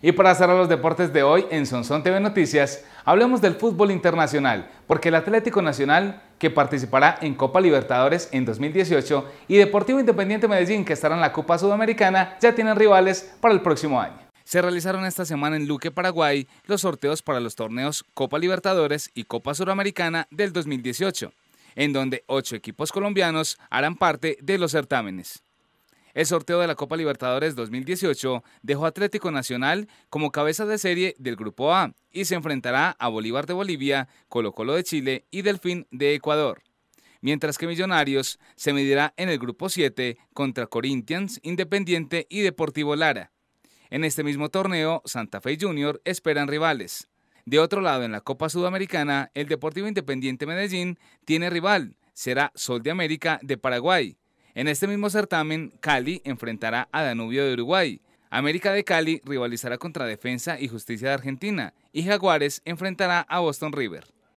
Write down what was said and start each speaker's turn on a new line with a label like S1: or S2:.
S1: Y para cerrar los deportes de hoy en Sonson TV Noticias, hablemos del fútbol internacional, porque el Atlético Nacional, que participará en Copa Libertadores en 2018, y Deportivo Independiente Medellín, que estará en la Copa Sudamericana, ya tienen rivales para el próximo año. Se realizaron esta semana en Luque, Paraguay, los sorteos para los torneos Copa Libertadores y Copa Suramericana del 2018, en donde ocho equipos colombianos harán parte de los certámenes. El sorteo de la Copa Libertadores 2018 dejó a Atlético Nacional como cabeza de serie del Grupo A y se enfrentará a Bolívar de Bolivia, Colo Colo de Chile y Delfín de Ecuador. Mientras que Millonarios se medirá en el Grupo 7 contra Corinthians, Independiente y Deportivo Lara. En este mismo torneo, Santa Fe Junior esperan rivales. De otro lado, en la Copa Sudamericana, el Deportivo Independiente Medellín tiene rival, será Sol de América de Paraguay. En este mismo certamen, Cali enfrentará a Danubio de Uruguay. América de Cali rivalizará contra Defensa y Justicia de Argentina y Jaguares enfrentará a Boston River.